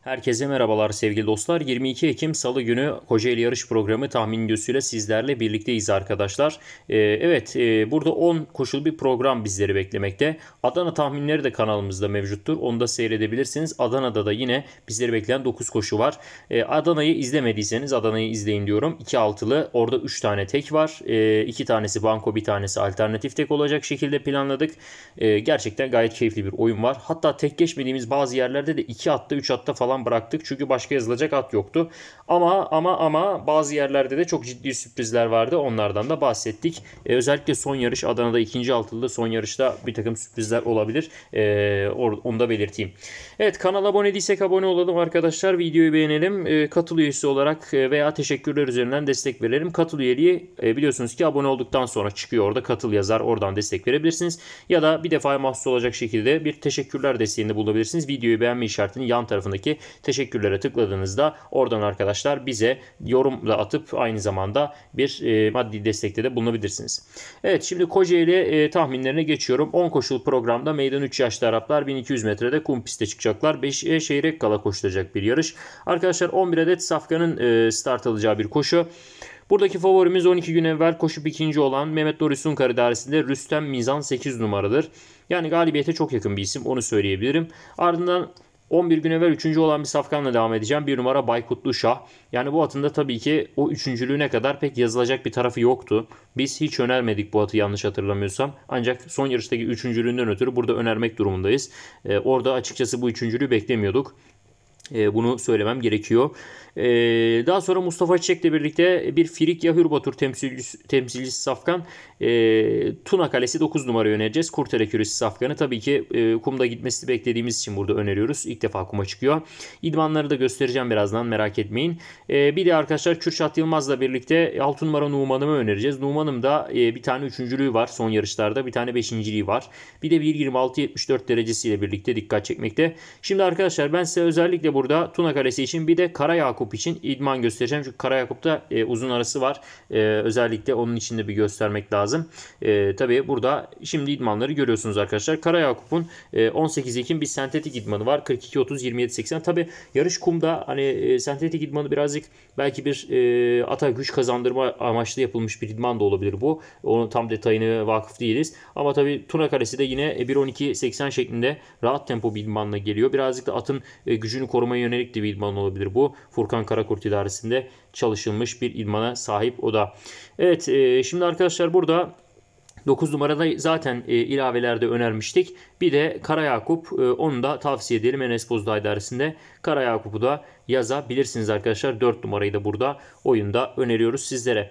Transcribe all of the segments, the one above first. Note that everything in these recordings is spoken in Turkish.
Herkese merhabalar sevgili dostlar. 22 Ekim Salı günü Kocaeli Yarış Programı tahmin videosuyla sizlerle birlikteyiz arkadaşlar. Ee, evet e, burada 10 koşul bir program bizleri beklemekte. Adana tahminleri de kanalımızda mevcuttur. Onu da seyredebilirsiniz. Adana'da da yine bizleri bekleyen 9 koşu var. Ee, Adana'yı izlemediyseniz Adana'yı izleyin diyorum. 2-6'lı orada 3 tane tek var. Ee, 2 tanesi banko bir tanesi alternatif tek olacak şekilde planladık. Ee, gerçekten gayet keyifli bir oyun var. Hatta tek geçmediğimiz bazı yerlerde de 2 atta 3 atta falan falan bıraktık. Çünkü başka yazılacak at yoktu. Ama ama ama bazı yerlerde de çok ciddi sürprizler vardı. Onlardan da bahsettik. E, özellikle son yarış Adana'da ikinci altılıda son yarışta bir takım sürprizler olabilir. E, onu da belirteyim. Evet kanala abone değilsek abone olalım arkadaşlar. Videoyu beğenelim. E, katıl üyesi olarak e, veya teşekkürler üzerinden destek verelim. Katıl üyeliği e, biliyorsunuz ki abone olduktan sonra çıkıyor. Orada katıl yazar. Oradan destek verebilirsiniz. Ya da bir defa mahsus olacak şekilde bir teşekkürler desteğinde bulabilirsiniz. Videoyu beğenme işaretinin yan tarafındaki teşekkürlere tıkladığınızda oradan arkadaşlar bize yorum da atıp aynı zamanda bir e, maddi destekte de bulunabilirsiniz. Evet şimdi Kocaeli e, tahminlerine geçiyorum. 10 koşul programda meydan 3 yaşlı Araplar 1200 metrede kum piste çıkacaklar. 5'e çeyrek kala koşulacak bir yarış. Arkadaşlar 11 adet Safkan'ın e, start alacağı bir koşu. Buradaki favorimiz 12 gün evvel koşup ikinci olan Mehmet Nuri Sunkar idaresinde Rüstem Mizan 8 numaradır. Yani galibiyete çok yakın bir isim onu söyleyebilirim. Ardından 11 gün evvel 3. olan bir safkanla devam edeceğim. bir numara Baykutlu Şah. Yani bu atında tabii ki o üçüncülüğüne kadar pek yazılacak bir tarafı yoktu. Biz hiç önermedik bu atı yanlış hatırlamıyorsam. Ancak son yarıştaki üçüncülüğünden ötürü burada önermek durumundayız. Ee, orada açıkçası bu üçüncülüğü beklemiyorduk. E, bunu söylemem gerekiyor. E, daha sonra Mustafa Çiçek'le birlikte bir Frikya Hürbatur temsilcisi, temsilcisi Safkan e, Tuna Kalesi 9 numara önereceğiz. Kurtere Küresi Safkan'ı tabii ki e, kumda gitmesi beklediğimiz için burada öneriyoruz. İlk defa kuma çıkıyor. İdmanları da göstereceğim birazdan merak etmeyin. E, bir de arkadaşlar Kürşat Yılmaz'la birlikte 6 numara Numan'ımı önereceğiz. Numan'ım da e, bir tane üçüncülüğü var son yarışlarda. Bir tane beşinciliği var. Bir de 1.26-74 derecesiyle birlikte dikkat çekmekte. Şimdi arkadaşlar ben size özellikle bu burada Tuna Kalesi için bir de Kara Yakup için idman göstereceğim. Çünkü Kara Yakup'ta e, uzun arası var. E, özellikle onun için de bir göstermek lazım. E, tabii burada şimdi idmanları görüyorsunuz arkadaşlar. Kara Yakup'un e, 18 Ekim bir sentetik idmanı var. 42-30-27-80. Tabii yarış kumda hani e, sentetik idmanı birazcık belki bir e, ata güç kazandırma amaçlı yapılmış bir idman da olabilir bu. Onun tam detayını vakıf değiliz. Ama tabii Tuna Kalesi de yine 1.12-80 e, şeklinde rahat tempo bir idmanla geliyor. Birazcık da atın e, gücünü koruma uygulamaya yönelik de bir idman olabilir bu. Furkan Karakurt idaresinde çalışılmış bir idmana sahip o da. Evet e, şimdi arkadaşlar burada 9 numarada zaten e, ilavelerde önermiştik. Bir de Kara Yakup e, onu da tavsiye edelim Enes Bozdağ idaresinde. Kara Yakup'u da yazabilirsiniz arkadaşlar. 4 numarayı da burada oyunda öneriyoruz sizlere.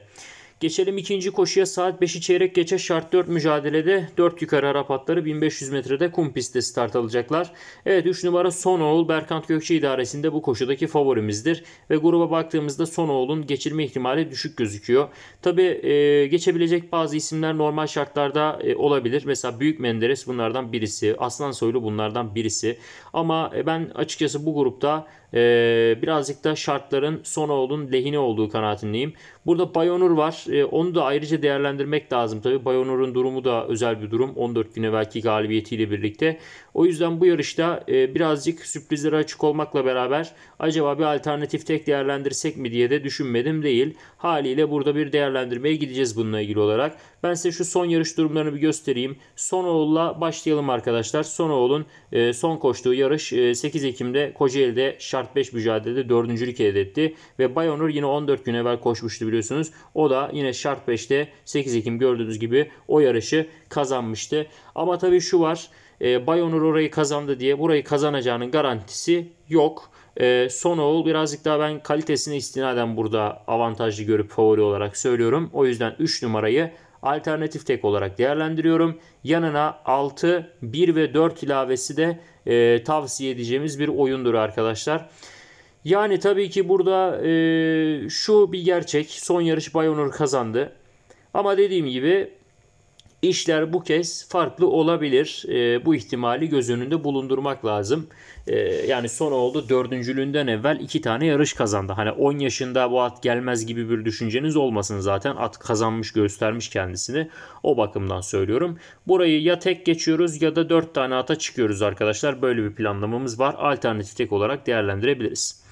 Geçelim ikinci koşuya saat 5'i çeyrek geçe şart 4 mücadelede 4 yukarı Arap atları 1500 metrede kum pistte start alacaklar. Evet 3 numara son oğul Berkant Gökçe idaresinde bu koşudaki favorimizdir ve gruba baktığımızda son oğulun geçirme ihtimali düşük gözüküyor. Tabi e, geçebilecek bazı isimler normal şartlarda e, olabilir. Mesela Büyük Menderes bunlardan birisi, Aslan Soylu bunlardan birisi ama e, ben açıkçası bu grupta ee, birazcık da şartların Sonoğlu'nun lehine olduğu kanaatindeyim. Burada Bayonur var. Ee, onu da ayrıca değerlendirmek lazım tabii. Bayonur'un durumu da özel bir durum. 14 güne belki galibiyetiyle birlikte. O yüzden bu yarışta e, birazcık sürprizlere açık olmakla beraber acaba bir alternatif tek değerlendirsek mi diye de düşünmedim değil. Haliyle burada bir değerlendirmeye gideceğiz bununla ilgili olarak. Ben size şu son yarış durumlarını bir göstereyim. Sonoğlu'la başlayalım arkadaşlar. Sonoğlu'nun e, son koştuğu yarış e, 8 Ekim'de Kocaeli'de şart şart 5 mücadelede 4. lik elde etti. Ve Bayonur yine 14 gün evvel koşmuştu biliyorsunuz. O da yine şart 5'te 8 Ekim gördüğünüz gibi o yarışı kazanmıştı. Ama tabii şu var. E, Bayonur orayı kazandı diye burayı kazanacağının garantisi yok. E, son oğul birazcık daha ben kalitesine istinaden burada avantajlı görüp favori olarak söylüyorum. O yüzden 3 numarayı alternatif tek olarak değerlendiriyorum. Yanına 6, 1 ve 4 ilavesi de e, tavsiye edeceğimiz bir oyundur arkadaşlar. Yani tabii ki burada e, şu bir gerçek. Son yarış Bayonur kazandı. Ama dediğim gibi İşler bu kez farklı olabilir. E, bu ihtimali göz önünde bulundurmak lazım. E, yani son oldu dördüncülüğünden evvel iki tane yarış kazandı. Hani 10 yaşında bu at gelmez gibi bir düşünceniz olmasın zaten. At kazanmış göstermiş kendisini. O bakımdan söylüyorum. Burayı ya tek geçiyoruz ya da 4 tane ata çıkıyoruz arkadaşlar. Böyle bir planlamamız var. Alternatif tek olarak değerlendirebiliriz.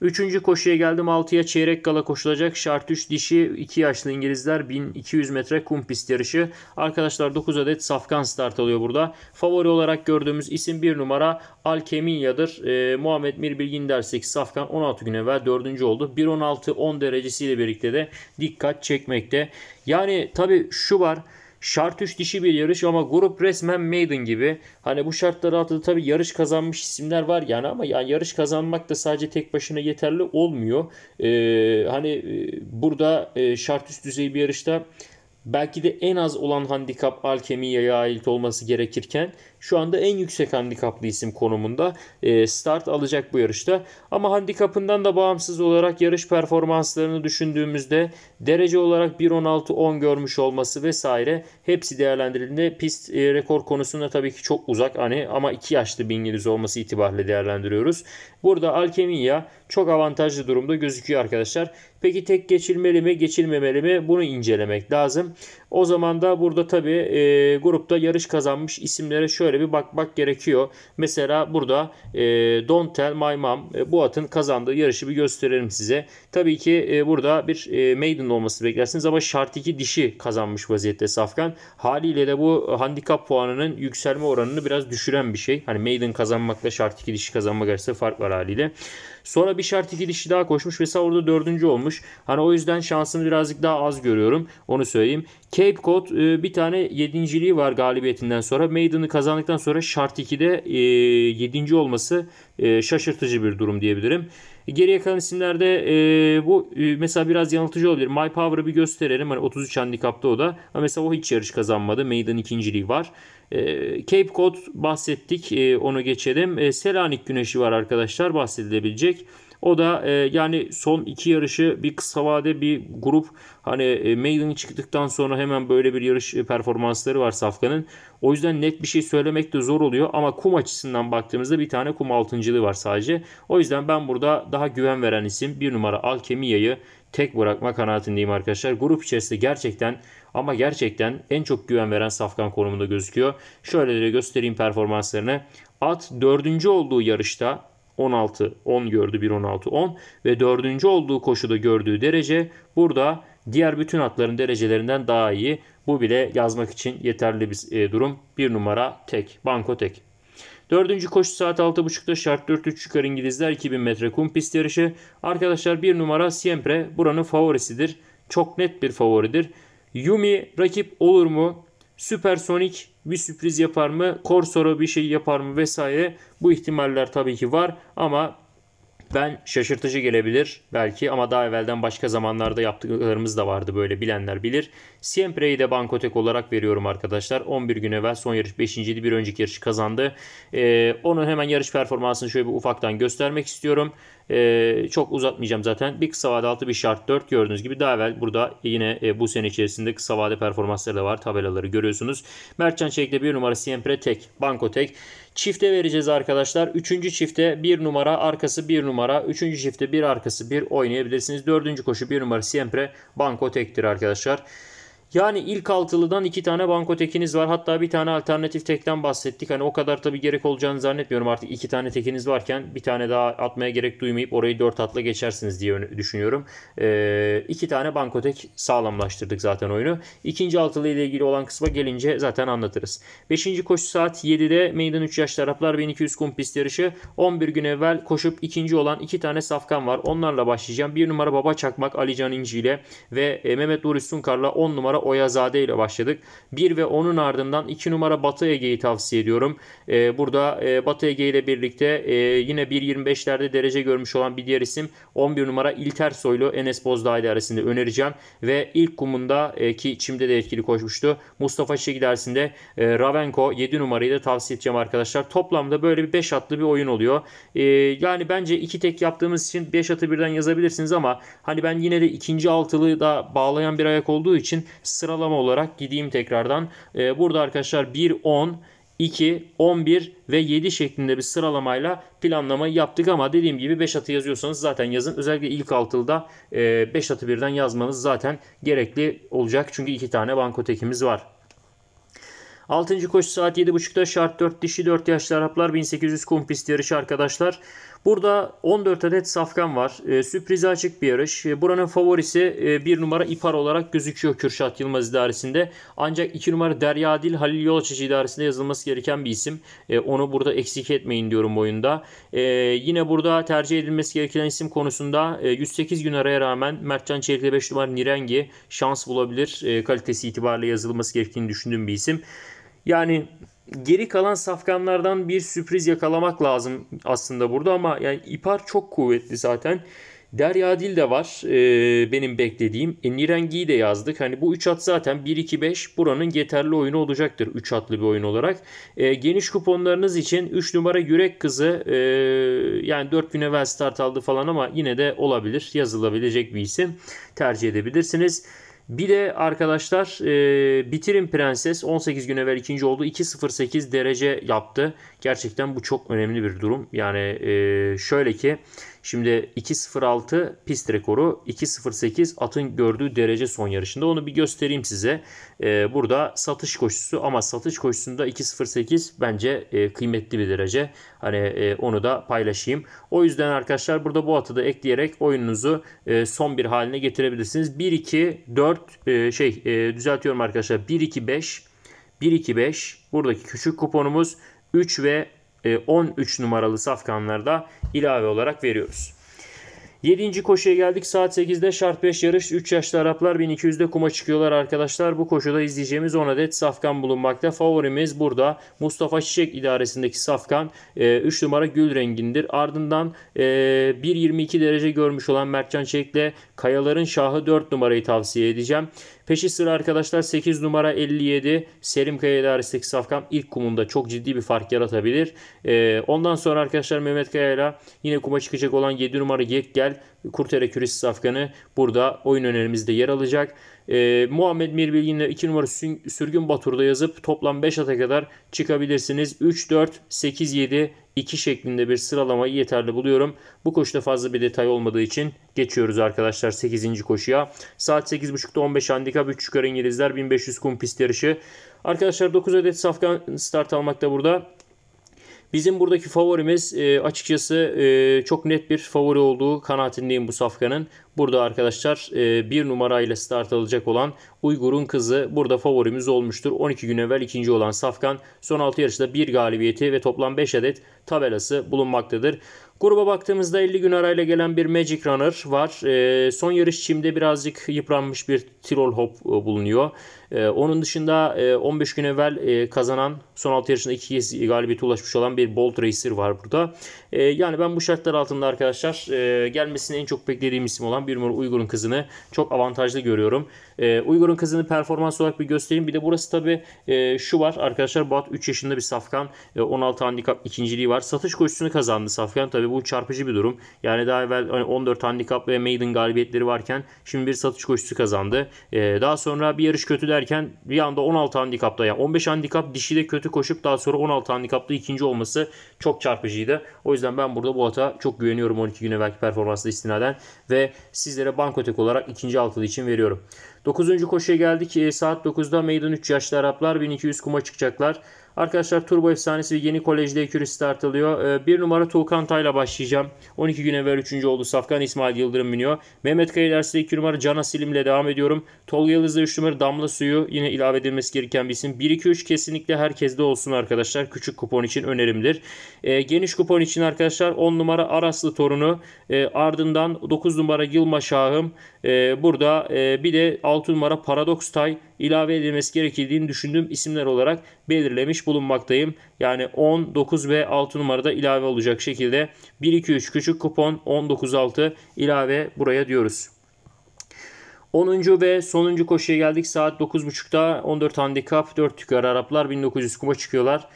Üçüncü koşuya geldim 6'ya çeyrek kala koşulacak. Şart 3 dişi 2 yaşlı İngilizler 1200 metre kum pist yarışı. Arkadaşlar 9 adet safkan start alıyor burada. Favori olarak gördüğümüz isim 1 numara Alkeminya'dır. E, ee, Muhammed Mirbilgin dersek safkan 16 gün evvel 4. oldu. 1.16 10 derecesiyle birlikte de dikkat çekmekte. Yani tabi şu var. Şart 3 dişi bir yarış ama grup resmen maiden gibi. Hani bu şartlar altında tabii yarış kazanmış isimler var yani ama yani yarış kazanmak da sadece tek başına yeterli olmuyor. Ee, hani e, burada e, şart üst düzey bir yarışta belki de en az olan handikap Alkemi'ye ait olması gerekirken şu anda en yüksek handikaplı isim konumunda e, start alacak bu yarışta. Ama handikapından da bağımsız olarak yarış performanslarını düşündüğümüzde derece olarak 1.16-10 görmüş olması vesaire hepsi değerlendirildiğinde pist e, rekor konusunda tabii ki çok uzak hani ama 2 yaşlı bir İngiliz olması itibariyle değerlendiriyoruz. Burada Alkemiya çok avantajlı durumda gözüküyor arkadaşlar. Peki tek geçilmeli mi geçilmemeli mi bunu incelemek lazım. O zaman da burada tabi e, grupta yarış kazanmış isimlere şöyle bir bakmak gerekiyor. Mesela burada e, Don't Tell My Mom e, bu atın kazandığı yarışı bir gösterelim size. Tabii ki e, burada bir e, maiden olması beklersiniz ama şart 2 dişi kazanmış vaziyette Safkan. Haliyle de bu handikap puanının yükselme oranını biraz düşüren bir şey. Hani maiden kazanmakla şart 2 dişi kazanmak arasında fark var haliyle. Sonra bir şart iki dişi daha koşmuş ve orada dördüncü olmuş. Hani o yüzden şansını birazcık daha az görüyorum. Onu söyleyeyim. Cape Cod e, bir tane yedinciliği var galibiyetinden sonra. Maiden'ı kazandıktan sonra şart 2'de e, yedinci olması e, şaşırtıcı bir durum diyebilirim. Geriye kalan isimlerde e, bu e, mesela biraz yanıltıcı olabilir. My Power'ı bir gösterelim. Hani 33 handikapta o da. Ama mesela o hiç yarış kazanmadı. Meydan ikinciliği var. E, Cape Cod bahsettik. E, onu geçelim. E, Selanik Güneşi var arkadaşlar bahsedilebilecek. O da e, yani son iki yarışı bir kısa vade bir grup hani e, Maiden çıktıktan sonra hemen böyle bir yarış e, performansları var Safkan'ın. O yüzden net bir şey söylemek de zor oluyor ama kum açısından baktığımızda bir tane kum altıncılığı var sadece. O yüzden ben burada daha güven veren isim bir numara Alkemiya'yı tek bırakma kanaatindeyim arkadaşlar. Grup içerisinde gerçekten ama gerçekten en çok güven veren Safkan konumunda gözüküyor. Şöyle de göstereyim performanslarını. At dördüncü olduğu yarışta 16 10 gördü 1 16 10 ve dördüncü olduğu koşuda gördüğü derece burada diğer bütün atların derecelerinden daha iyi. Bu bile yazmak için yeterli bir e, durum. Bir numara tek. Banko tek. Dördüncü koşu saat 6.30'da şart 4 3 çıkar İngilizler 2000 metre kum pist yarışı. Arkadaşlar bir numara Siempre buranın favorisidir. Çok net bir favoridir. Yumi rakip olur mu? Süpersonik bir sürpriz yapar mı? Corsair'a bir şey yapar mı vesaire. Bu ihtimaller tabii ki var ama ben şaşırtıcı gelebilir belki ama daha evvelden başka zamanlarda yaptıklarımız da vardı böyle bilenler bilir. Siempre'yi de bankotek olarak veriyorum arkadaşlar. 11 gün evvel son yarış 5. bir önceki yarışı kazandı. Ee, onun hemen yarış performansını şöyle bir ufaktan göstermek istiyorum. E, çok uzatmayacağım zaten. Bir kısa vade altı bir şart 4 gördüğünüz gibi daha evvel burada yine e, bu sene içerisinde kısa vade performansları da var. Tabelaları görüyorsunuz. Merchant Çelik'te bir numara Siempre Tek, Banko Tek. Çifte vereceğiz arkadaşlar. Üçüncü çifte bir numara arkası bir numara. Üçüncü çifte bir arkası bir oynayabilirsiniz. Dördüncü koşu bir numara Siempre Banko Tek'tir arkadaşlar. Yani ilk altılıdan iki tane banko tekiniz var. Hatta bir tane alternatif tekten bahsettik. Hani o kadar tabii gerek olacağını zannetmiyorum. Artık iki tane tekiniz varken bir tane daha atmaya gerek duymayıp orayı dört atla geçersiniz diye düşünüyorum. Ee, iki tane banko tek sağlamlaştırdık zaten oyunu. İkinci altılı ile ilgili olan kısma gelince zaten anlatırız. Beşinci koşu saat 7'de meydan 3 yaşlı Araplar 1200 kum pist yarışı. 11 gün evvel koşup ikinci olan iki tane safkan var. Onlarla başlayacağım. Bir numara Baba Çakmak Ali Can İnci ile ve e, Mehmet Nur Üstünkar'la 10 numara numara Oyazade ile başladık. 1 ve 10'un ardından 2 numara Batı Ege'yi tavsiye ediyorum. E, burada e, Batı Ege ile birlikte e, yine 1.25'lerde derece görmüş olan bir diğer isim 11 numara İlter Soylu Enes Bozdağ ile arasında önereceğim. Ve ilk kumunda e, ki çimde de etkili koşmuştu. Mustafa Şekil dersinde e, Ravenko 7 numarayı da tavsiye edeceğim arkadaşlar. Toplamda böyle bir 5 atlı bir oyun oluyor. E, yani bence iki tek yaptığımız için 5 atı birden yazabilirsiniz ama hani ben yine de ikinci altılı da bağlayan bir ayak olduğu için sıralama olarak gideyim tekrardan. Ee, burada arkadaşlar 1 10 2, 11 ve 7 şeklinde bir sıralamayla planlama yaptık ama dediğim gibi 5 atı yazıyorsanız zaten yazın. Özellikle ilk altılıda 5 e, atı birden yazmanız zaten gerekli olacak. Çünkü 2 tane bankotekimiz var. 6. koşu saat 7.30'da şart 4 dişi 4 yaşlı Araplar 1800 kum pist yarışı arkadaşlar. Burada 14 adet safkan var. E, sürprize açık bir yarış. E, buranın favorisi e, 1 numara İpar olarak gözüküyor Kürşat Yılmaz idaresinde. Ancak 2 numara Derya Dil Halil Yolaçıcı idaresinde yazılması gereken bir isim. E, onu burada eksik etmeyin diyorum oyunda. E, yine burada tercih edilmesi gereken isim konusunda e, 108 gün araya rağmen Mertcan Çelik'le 5 numara Nirengi şans bulabilir. E, kalitesi itibariyle yazılması gerektiğini düşündüğüm bir isim. Yani geri kalan safkanlardan bir sürpriz yakalamak lazım aslında burada ama yani ipar çok kuvvetli zaten. Derya Dil de var e, benim beklediğim. E, Nirengi'yi de yazdık. Hani bu 3 at zaten 1-2-5 buranın yeterli oyunu olacaktır 3 atlı bir oyun olarak. E, geniş kuponlarınız için 3 numara Yürek Kızı e, yani 4 gün evvel start aldı falan ama yine de olabilir. Yazılabilecek bir isim tercih edebilirsiniz. Bir de arkadaşlar e, Bitirin Prenses 18 gün evvel ikinci oldu. 2.08 derece yaptı. Gerçekten bu çok önemli bir durum. Yani e, şöyle ki Şimdi 2.06 pist rekoru 2.08 atın gördüğü derece son yarışında. Onu bir göstereyim size. Ee, burada satış koşusu ama satış koşusunda 2.08 bence e, kıymetli bir derece. Hani e, onu da paylaşayım. O yüzden arkadaşlar burada bu atı da ekleyerek oyununuzu e, son bir haline getirebilirsiniz. 1 2 4 şey düzeltiyorum arkadaşlar. 1 2 5 1 2 5 buradaki küçük kuponumuz 3 ve 13 e, numaralı safkanları da ilave olarak veriyoruz. 7. koşuya geldik. Saat 8'de şart 5 yarış. 3 yaşlı Araplar 1200'de kuma çıkıyorlar arkadaşlar. Bu koşuda izleyeceğimiz 10 adet safkan bulunmakta. Favorimiz burada Mustafa Çiçek idaresindeki safkan 3 e, numara gül rengindir. Ardından 1.22 e, derece görmüş olan Mertcan Çiçek'le Kayaların Şahı 4 numarayı tavsiye edeceğim. Peşi sıra arkadaşlar 8 numara 57 Selim Kaya idaresindeki safkan ilk kumunda çok ciddi bir fark yaratabilir. E, ondan sonra arkadaşlar Mehmet Kaya ile yine kuma çıkacak olan 7 numara Yek gel Tel, Kurtere Küresiz Afgan'ı burada oyun önerimizde yer alacak. E, Muhammed Mirbilgin 2 numara Sürgün Batur'da yazıp toplam 5 ata kadar çıkabilirsiniz. 3, 4, 8, 7, 2 şeklinde bir sıralamayı yeterli buluyorum. Bu koşuda fazla bir detay olmadığı için geçiyoruz arkadaşlar 8. koşuya. Saat 8.30'da 15 handikap 3 çıkar İngilizler 1500 kum pist yarışı. Arkadaşlar 9 adet safkan start almakta burada. Bizim buradaki favorimiz e, açıkçası e, çok net bir favori olduğu kanaatindeyim bu safkanın. Burada arkadaşlar e, bir numarayla start alacak olan Uygur'un kızı burada favorimiz olmuştur. 12 gün evvel ikinci olan Safkan son 6 yarışta bir galibiyeti ve toplam 5 adet tabelası bulunmaktadır. Gruba baktığımızda 50 gün arayla gelen bir Magic Runner var. E, son yarış çimde birazcık yıpranmış bir Tirol Hop bulunuyor. E, onun dışında e, 15 gün evvel e, kazanan son 6 yarışında 2 kez galibiyete ulaşmış olan bir Bolt Racer var burada. E, yani ben bu şartlar altında arkadaşlar e, gelmesini en çok beklediğim isim olan bir numara Uygur'un kızını çok avantajlı görüyorum. E, Uygur'un kızını performans olarak bir göstereyim. Bir de burası tabi e, şu var arkadaşlar Boğat 3 yaşında bir Safkan e, 16 handikap ikinciliği var. Satış koşusunu kazandı Safkan. Tabi bu çarpıcı bir durum. Yani daha evvel hani 14 handikap ve maiden galibiyetleri varken şimdi bir satış koşusu kazandı. E, daha sonra bir yarış kötü der derken bir anda 16 handikapta ya yani 15 handikap dişide kötü koşup daha sonra 16 handikapta ikinci olması çok çarpıcıydı. O yüzden ben burada bu ata çok güveniyorum 12 güne belki performansla istinaden ve sizlere bankotek olarak ikinci altılı için veriyorum. 9. koşuya geldik. Ee, saat 9'da meydan 3 yaşlı Araplar 1200 kuma çıkacaklar. Arkadaşlar Turbo Efsanesi Yeni Kolej'de ekürü start alıyor. Ee, bir numara Tuğkan Tay'la başlayacağım. 12 gün evvel 3. oldu Safkan İsmail Yıldırım biniyor. Mehmet Kaya ilerisinde 2 numara Cana Silim'le devam ediyorum. Tolga Yıldız'da 3 numara Damla Suyu yine ilave edilmesi gereken bir isim. 1-2-3 kesinlikle herkeste olsun arkadaşlar. Küçük kupon için önerimdir. E, geniş kupon için arkadaşlar 10 numara Araslı Torunu e, ardından 9 numara Yılma Şahım e, burada e, bir de 6 numara Paradox Tay ilave edilmesi gerekildiğini düşündüğüm isimler olarak belirlemiş bulunmaktayım. Yani 10, 9 ve 6 numarada ilave olacak şekilde 1, 2, 3 küçük kupon 19, 6 ilave buraya diyoruz. 10. ve sonuncu koşuya geldik. Saat 9.30'da 14 handikap 4 yukarı Araplar 1900 kuma çıkıyorlar.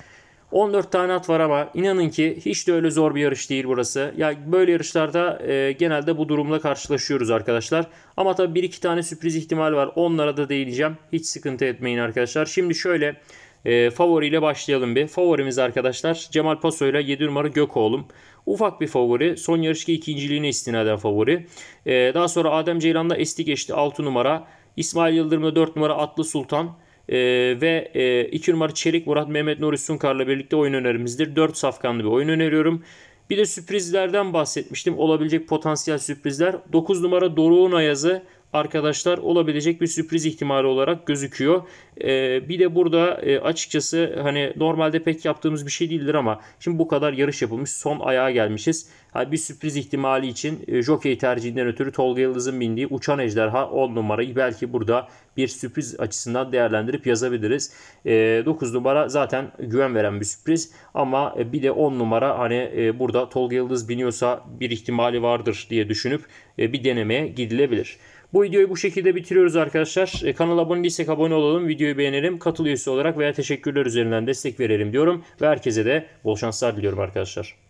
14 tane at var ama inanın ki hiç de öyle zor bir yarış değil burası. Ya böyle yarışlarda e, genelde bu durumla karşılaşıyoruz arkadaşlar. Ama tabii bir iki tane sürpriz ihtimal var. Onlara da değineceğim. Hiç sıkıntı etmeyin arkadaşlar. Şimdi şöyle e, favoriyle başlayalım bir. Favorimiz arkadaşlar Cemal Paso ile 7 numara Gökoğlu'm. Ufak bir favori. Son yarışki ikinciliğine istinaden favori. E, daha sonra Adem Ceylan da Esti geçti 6 numara. İsmail Yıldırım da 4 numara Atlı Sultan. Ee, ve e, numara Çelik Murat Mehmet Nuri Sunkar'la birlikte oyun önerimizdir. 4 safkanlı bir oyun öneriyorum. Bir de sürprizlerden bahsetmiştim. Olabilecek potansiyel sürprizler. 9 numara Doruğun Ayaz'ı arkadaşlar olabilecek bir sürpriz ihtimali olarak gözüküyor. Ee, bir de burada e, açıkçası hani normalde pek yaptığımız bir şey değildir ama şimdi bu kadar yarış yapılmış son ayağa gelmişiz. Yani bir sürpriz ihtimali için e, jockey tercihinden ötürü Tolga Yıldız'ın bindiği uçan ejderha 10 numarayı belki burada bir sürpriz açısından değerlendirip yazabiliriz. E, 9 numara zaten güven veren bir sürpriz ama e, bir de 10 numara hani e, burada Tolga Yıldız biniyorsa bir ihtimali vardır diye düşünüp e, bir denemeye gidilebilir. Bu videoyu bu şekilde bitiriyoruz arkadaşlar. E, kanala abone değilsek abone olalım, videoyu beğenelim, katıl üyesi olarak veya teşekkürler üzerinden destek verelim diyorum. Ve herkese de bol şanslar diliyorum arkadaşlar.